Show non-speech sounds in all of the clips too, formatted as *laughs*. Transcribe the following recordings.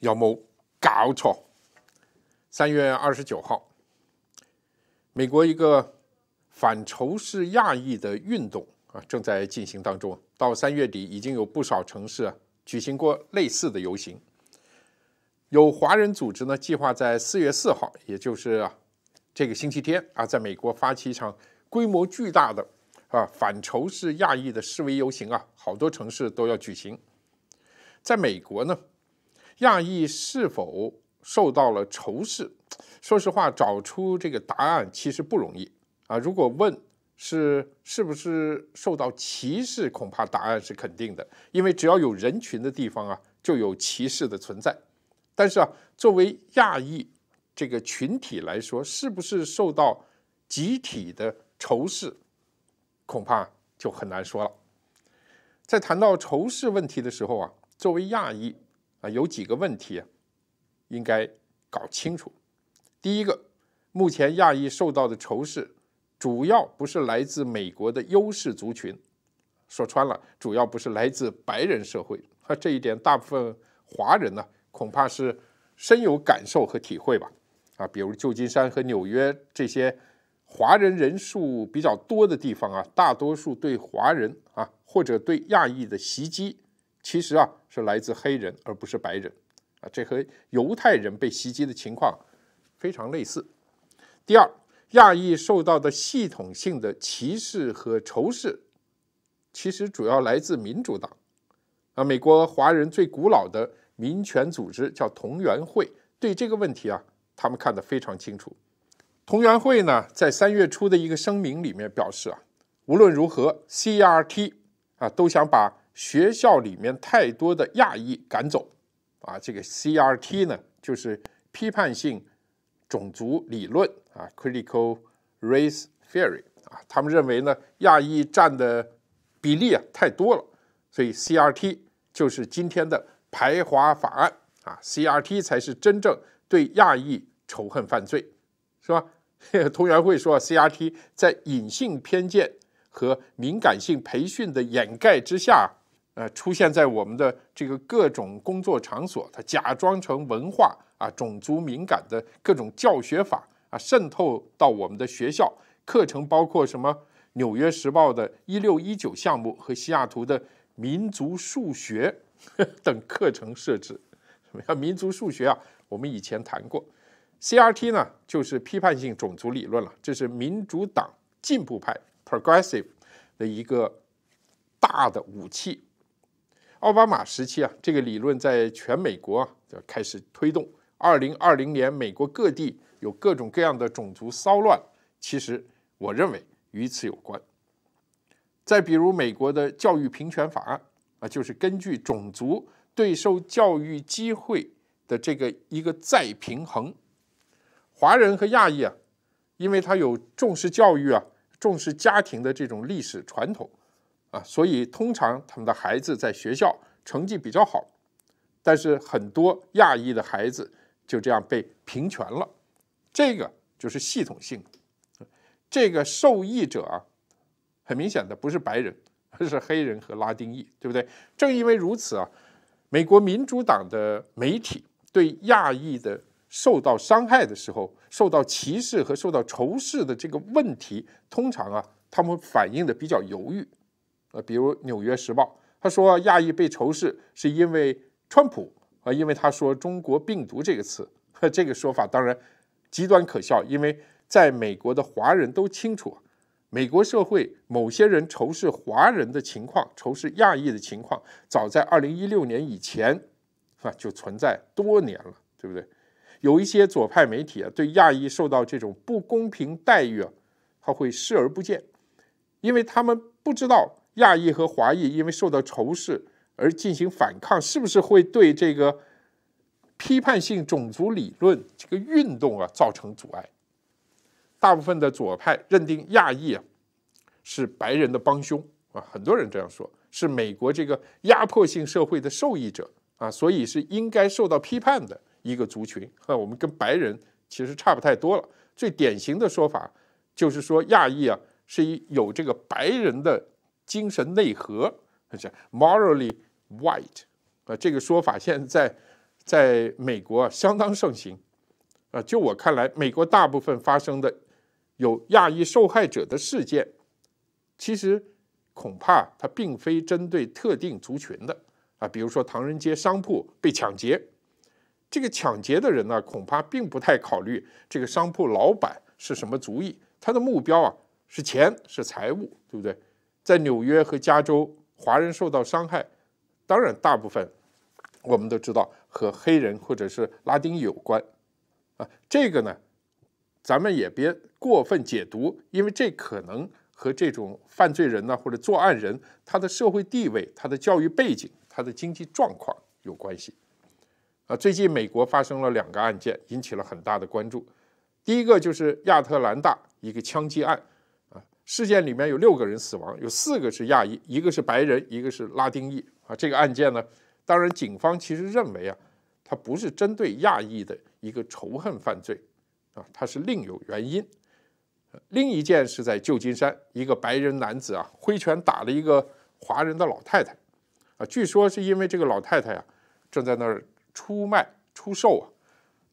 要冇搞错。三月二十九号，美国一个反仇视亚裔的运动啊正在进行当中。到三月底，已经有不少城市举行过类似的游行。有华人组织呢，计划在四月四号，也就是这个星期天啊，在美国发起一场规模巨大的啊反仇视亚裔的示威游行啊，好多城市都要举行。在美国呢。亚裔是否受到了仇视？说实话，找出这个答案其实不容易啊。如果问是是不是受到歧视，恐怕答案是肯定的，因为只要有人群的地方啊，就有歧视的存在。但是啊，作为亚裔这个群体来说，是不是受到集体的仇视，恐怕就很难说了。在谈到仇视问题的时候啊，作为亚裔。啊，有几个问题啊，应该搞清楚。第一个，目前亚裔受到的仇视，主要不是来自美国的优势族群，说穿了，主要不是来自白人社会啊。这一点，大部分华人呢，恐怕是深有感受和体会吧。啊，比如旧金山和纽约这些华人人数比较多的地方啊，大多数对华人啊，或者对亚裔的袭击。其实啊，是来自黑人而不是白人，啊，这和犹太人被袭击的情况非常类似。第二，亚裔受到的系统性的歧视和仇视，其实主要来自民主党。啊，美国华人最古老的民权组织叫同源会，对这个问题啊，他们看得非常清楚。同源会呢，在三月初的一个声明里面表示啊，无论如何，CRT 啊都想把。学校里面太多的亚裔赶走，啊，这个 CRT 呢，就是批判性种族理论啊，Critical Race Theory 啊，他们认为呢，亚裔占的比例啊太多了，所以 CRT 就是今天的排华法案啊，CRT 才是真正对亚裔仇恨犯罪，是吧？同 *laughs* 学会说，CRT 在隐性偏见和敏感性培训的掩盖之下。呃，出现在我们的这个各种工作场所，它假装成文化啊、种族敏感的各种教学法啊，渗透到我们的学校课程，包括什么《纽约时报》的“一六一九”项目和西雅图的“民族数学 *laughs* ”等课程设置。什么叫“民族数学”啊？我们以前谈过，CRT 呢，就是批判性种族理论了，这是民主党进步派 （Progressive） 的一个大的武器。奥巴马时期啊，这个理论在全美国啊就开始推动。二零二零年，美国各地有各种各样的种族骚乱，其实我认为与此有关。再比如美国的教育平权法案啊，就是根据种族对受教育机会的这个一个再平衡。华人和亚裔啊，因为他有重视教育啊、重视家庭的这种历史传统。啊，所以通常他们的孩子在学校成绩比较好，但是很多亚裔的孩子就这样被平权了，这个就是系统性。这个受益者啊，很明显的不是白人，而是黑人和拉丁裔，对不对？正因为如此啊，美国民主党的媒体对亚裔的受到伤害的时候、受到歧视和受到仇视的这个问题，通常啊，他们反映的比较犹豫。呃，比如《纽约时报》，他说亚裔被仇视是因为川普，啊，因为他说“中国病毒”这个词，呵，*laughs* 这个说法当然极端可笑，因为在美国的华人都清楚，美国社会某些人仇视华人的情况，仇视亚裔的情况，早在二零一六年以前，啊，就存在多年了，对不对？有一些左派媒体啊，对亚裔受到这种不公平待遇啊，他会视而不见，因为他们不知道。亚裔和华裔因为受到仇视而进行反抗，是不是会对这个批判性种族理论这个运动啊造成阻碍？大部分的左派认定亚裔啊是白人的帮凶啊，很多人这样说，是美国这个压迫性社会的受益者啊，所以是应该受到批判的一个族群啊。我们跟白人其实差不太多了。最典型的说法就是说亚裔啊是有这个白人的。精神内核，这 morally white，啊，这个说法现在在美国相当盛行。啊，就我看来，美国大部分发生的有亚裔受害者的事件，其实恐怕它并非针对特定族群的啊。比如说，唐人街商铺被抢劫，这个抢劫的人呢，恐怕并不太考虑这个商铺老板是什么族裔，他的目标啊是钱是财物，对不对？在纽约和加州，华人受到伤害，当然大部分我们都知道和黑人或者是拉丁有关啊。这个呢，咱们也别过分解读，因为这可能和这种犯罪人呢或者作案人他的社会地位、他的教育背景、他的经济状况有关系啊。最近美国发生了两个案件，引起了很大的关注。第一个就是亚特兰大一个枪击案。事件里面有六个人死亡，有四个是亚裔，一个是白人，一个是拉丁裔啊。这个案件呢，当然警方其实认为啊，他不是针对亚裔的一个仇恨犯罪啊，他是另有原因。另一件是在旧金山，一个白人男子啊挥拳打了一个华人的老太太啊，据说是因为这个老太太啊，正在那儿出卖出售啊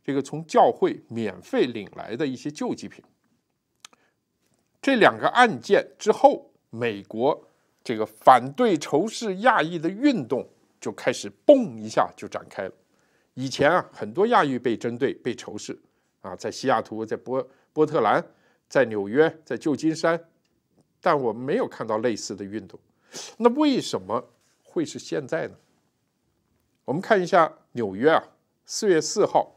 这个从教会免费领来的一些救济品。这两个案件之后，美国这个反对仇视亚裔的运动就开始蹦一下就展开了。以前啊，很多亚裔被针对、被仇视啊，在西雅图、在波波特兰、在纽约、在旧金山，但我们没有看到类似的运动。那为什么会是现在呢？我们看一下纽约啊，四月四号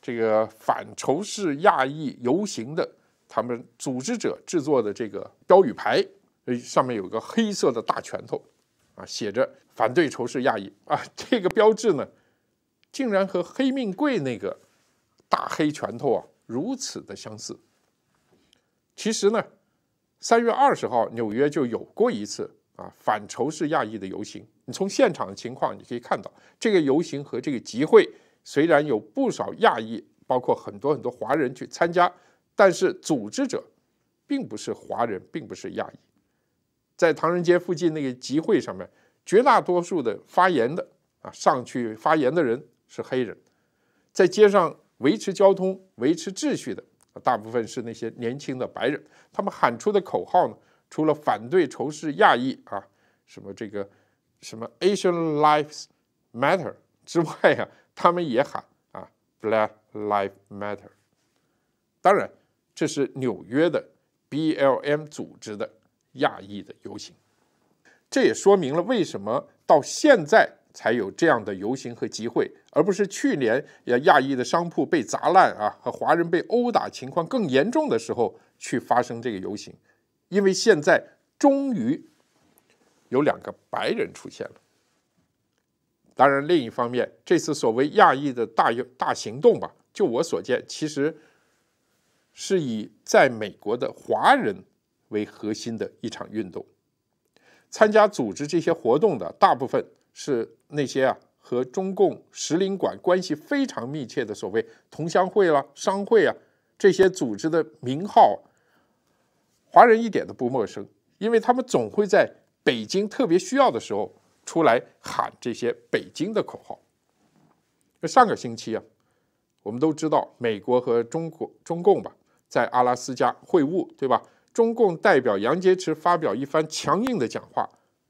这个反仇视亚裔游行的。他们组织者制作的这个标语牌，呃，上面有个黑色的大拳头，啊，写着“反对仇视亚裔”啊，这个标志呢，竟然和黑命贵那个大黑拳头啊如此的相似。其实呢，三月二十号纽约就有过一次啊反仇视亚裔的游行，你从现场的情况你可以看到，这个游行和这个集会虽然有不少亚裔，包括很多很多华人去参加。但是组织者，并不是华人，并不是亚裔，在唐人街附近那个集会上面，绝大多数的发言的啊，上去发言的人是黑人，在街上维持交通、维持秩序的，大部分是那些年轻的白人。他们喊出的口号呢，除了反对仇视亚裔啊，什么这个什么 Asian Lives Matter 之外呀，他们也喊啊，Black Lives Matter。当然。这是纽约的 B L M 组织的亚裔的游行，这也说明了为什么到现在才有这样的游行和集会，而不是去年亚裔的商铺被砸烂啊和华人被殴打情况更严重的时候去发生这个游行，因为现在终于有两个白人出现了。当然，另一方面，这次所谓亚裔的大游大行动吧，就我所见，其实。是以在美国的华人为核心的一场运动，参加组织这些活动的大部分是那些啊和中共使领馆关系非常密切的所谓同乡会啦、商会啊这些组织的名号，华人一点都不陌生，因为他们总会在北京特别需要的时候出来喊这些北京的口号。上个星期啊，我们都知道美国和中国、中共吧。在阿拉斯加会晤，对吧？中共代表杨洁篪发表一番强硬的讲话，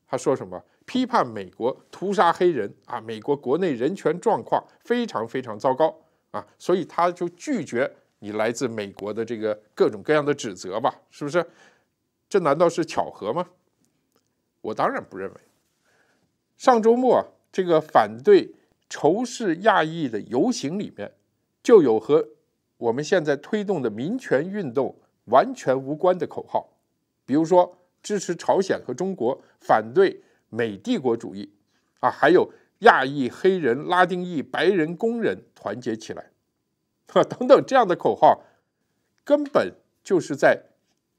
他说什么？批判美国屠杀黑人啊，美国国内人权状况非常非常糟糕啊，所以他就拒绝你来自美国的这个各种各样的指责吧，是不是？这难道是巧合吗？我当然不认为。上周末这个反对仇视亚裔的游行里面就有和。我们现在推动的民权运动完全无关的口号，比如说支持朝鲜和中国，反对美帝国主义，啊，还有亚裔、黑人、拉丁裔、白人工人团结起来，*laughs* 啊，等等这样的口号，根本就是在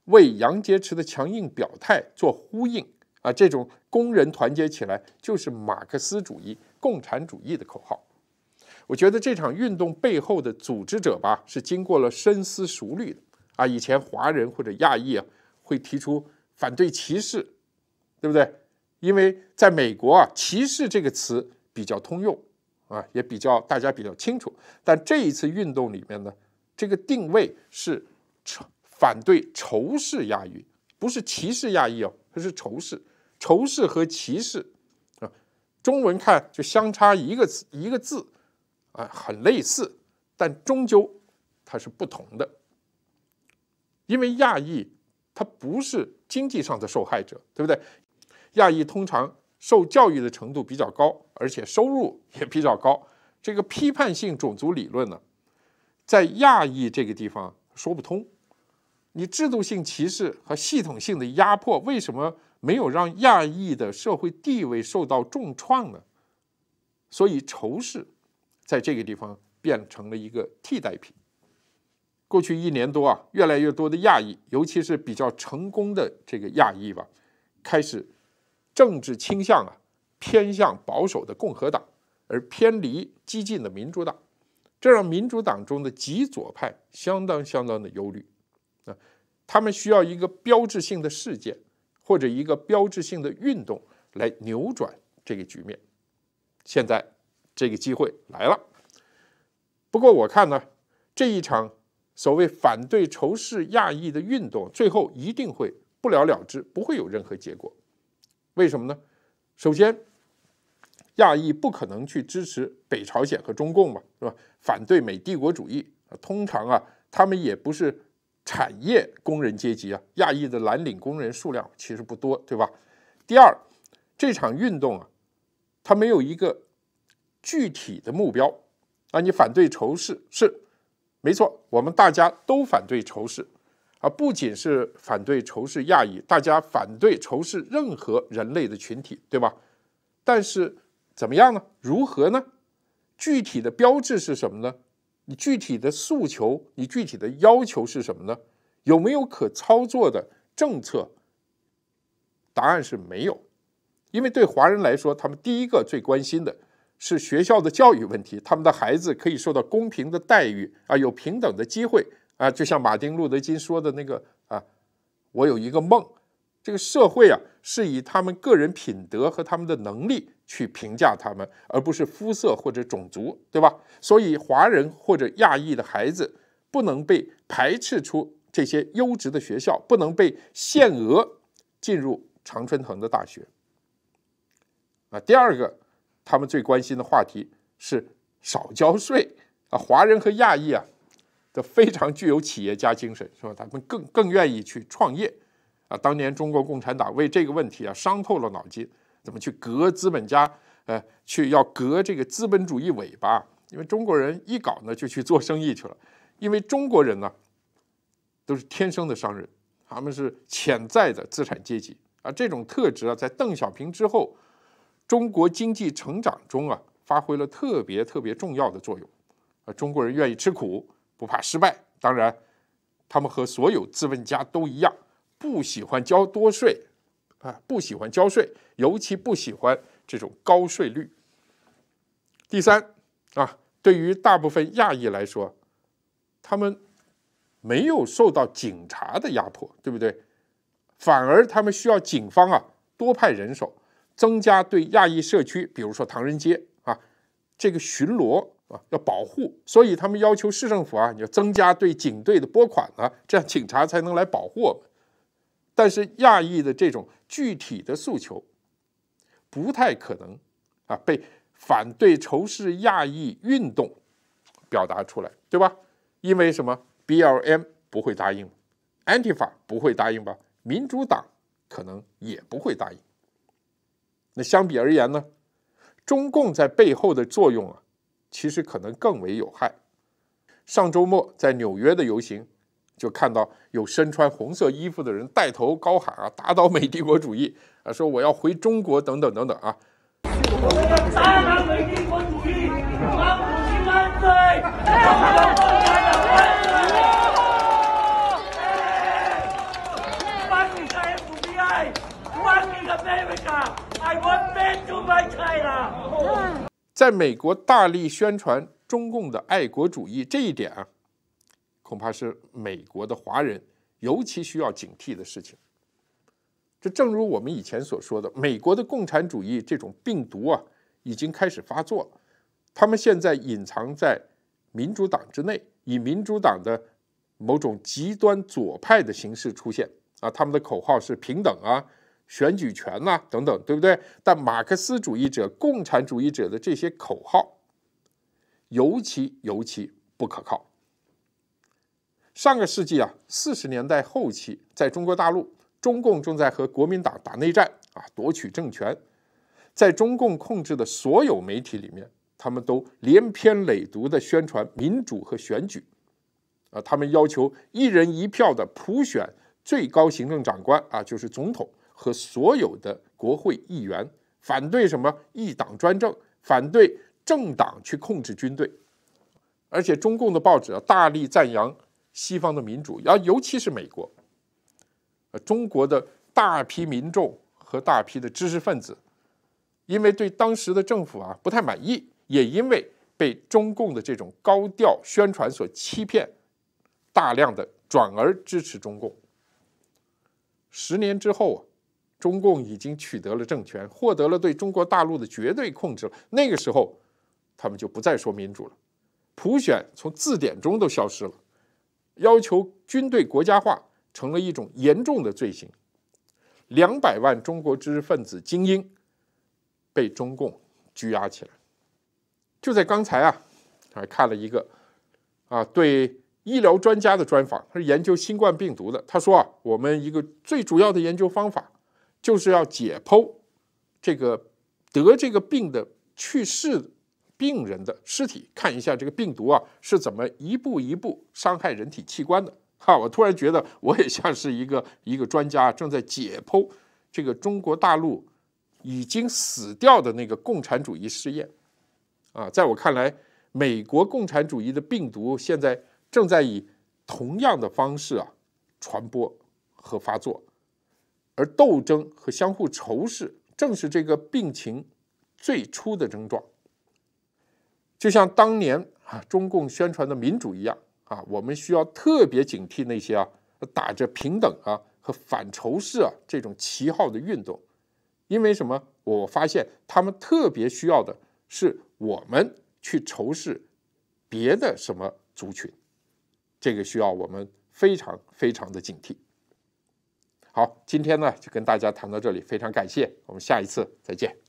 为杨洁篪的强硬表态做呼应啊！这种工人团结起来就是马克思主义、共产主义的口号。我觉得这场运动背后的组织者吧，是经过了深思熟虑的啊。以前华人或者亚裔啊，会提出反对歧视，对不对？因为在美国啊，歧视这个词比较通用啊，也比较大家比较清楚。但这一次运动里面呢，这个定位是仇反对仇视亚裔，不是歧视亚裔哦，它是仇视。仇视和歧视啊，中文看就相差一个词一个字。啊，很类似，但终究它是不同的，因为亚裔他不是经济上的受害者，对不对？亚裔通常受教育的程度比较高，而且收入也比较高。这个批判性种族理论呢，在亚裔这个地方说不通。你制度性歧视和系统性的压迫，为什么没有让亚裔的社会地位受到重创呢？所以，仇视。在这个地方变成了一个替代品。过去一年多啊，越来越多的亚裔，尤其是比较成功的这个亚裔吧，开始政治倾向啊偏向保守的共和党，而偏离激进的民主党。这让民主党中的极左派相当相当的忧虑啊，他们需要一个标志性的事件或者一个标志性的运动来扭转这个局面。现在。这个机会来了，不过我看呢，这一场所谓反对仇视亚裔的运动，最后一定会不了了之，不会有任何结果。为什么呢？首先，亚裔不可能去支持北朝鲜和中共嘛，是吧？反对美帝国主义，通常啊，他们也不是产业工人阶级啊。亚裔的蓝领工人数量其实不多，对吧？第二，这场运动啊，它没有一个。具体的目标，啊，你反对仇视是没错，我们大家都反对仇视，啊，不仅是反对仇视亚裔，大家反对仇视任何人类的群体，对吧？但是怎么样呢？如何呢？具体的标志是什么呢？你具体的诉求，你具体的要求是什么呢？有没有可操作的政策？答案是没有，因为对华人来说，他们第一个最关心的。是学校的教育问题，他们的孩子可以受到公平的待遇啊，有平等的机会啊，就像马丁·路德·金说的那个啊，我有一个梦，这个社会啊是以他们个人品德和他们的能力去评价他们，而不是肤色或者种族，对吧？所以，华人或者亚裔的孩子不能被排斥出这些优质的学校，不能被限额进入常春藤的大学啊。第二个。他们最关心的话题是少交税啊，华人和亚裔啊都非常具有企业家精神，是吧？他们更更愿意去创业啊。当年中国共产党为这个问题啊伤透了脑筋，怎么去革资本家？呃，去要革这个资本主义尾巴，因为中国人一搞呢就去做生意去了，因为中国人呢都是天生的商人，他们是潜在的资产阶级啊。这种特质啊，在邓小平之后。中国经济成长中啊，发挥了特别特别重要的作用，啊，中国人愿意吃苦，不怕失败。当然，他们和所有资本家都一样，不喜欢交多税，啊，不喜欢交税，尤其不喜欢这种高税率。第三啊，对于大部分亚裔来说，他们没有受到警察的压迫，对不对？反而他们需要警方啊多派人手。增加对亚裔社区，比如说唐人街啊，这个巡逻啊，要保护，所以他们要求市政府啊，你要增加对警队的拨款啊，这样警察才能来保护我们。但是亚裔的这种具体的诉求，不太可能啊被反对仇视亚裔运动表达出来，对吧？因为什么？B L M 不会答应，Anti f a 不会答应吧？民主党可能也不会答应。那相比而言呢，中共在背后的作用啊，其实可能更为有害。上周末在纽约的游行，就看到有身穿红色衣服的人带头高喊啊“打倒美帝国主义”啊，说我要回中国等等等等啊。我们要打倒美帝国主义，毛主席万岁！毛主席万岁！毛主席万岁！万岁的！万岁的！万万岁！万岁的！万万岁！在美国大力宣传中共的爱国主义这一点啊，恐怕是美国的华人尤其需要警惕的事情。这正如我们以前所说的，美国的共产主义这种病毒啊，已经开始发作了。他们现在隐藏在民主党之内，以民主党的某种极端左派的形式出现啊。他们的口号是平等啊。选举权呐，等等，对不对？但马克思主义者、共产主义者的这些口号，尤其尤其不可靠。上个世纪啊，四十年代后期，在中国大陆，中共正在和国民党打内战啊，夺取政权。在中共控制的所有媒体里面，他们都连篇累牍的宣传民主和选举，啊，他们要求一人一票的普选最高行政长官啊，就是总统。和所有的国会议员反对什么一党专政，反对政党去控制军队，而且中共的报纸大力赞扬西方的民主，要尤其是美国。呃，中国的大批民众和大批的知识分子，因为对当时的政府啊不太满意，也因为被中共的这种高调宣传所欺骗，大量的转而支持中共。十年之后啊。中共已经取得了政权，获得了对中国大陆的绝对控制了。那个时候，他们就不再说民主了，普选从字典中都消失了。要求军队国家化成了一种严重的罪行。两百万中国知识分子精英被中共拘押起来。就在刚才啊，还看了一个啊对医疗专家的专访，他是研究新冠病毒的。他说啊，我们一个最主要的研究方法。就是要解剖这个得这个病的去世病人的尸体，看一下这个病毒啊是怎么一步一步伤害人体器官的。哈，我突然觉得我也像是一个一个专家，正在解剖这个中国大陆已经死掉的那个共产主义试验。啊，在我看来，美国共产主义的病毒现在正在以同样的方式啊传播和发作。而斗争和相互仇视，正是这个病情最初的症状。就像当年啊，中共宣传的民主一样啊，我们需要特别警惕那些啊打着平等啊和反仇视啊这种旗号的运动，因为什么？我发现他们特别需要的是我们去仇视别的什么族群，这个需要我们非常非常的警惕。好，今天呢就跟大家谈到这里，非常感谢，我们下一次再见。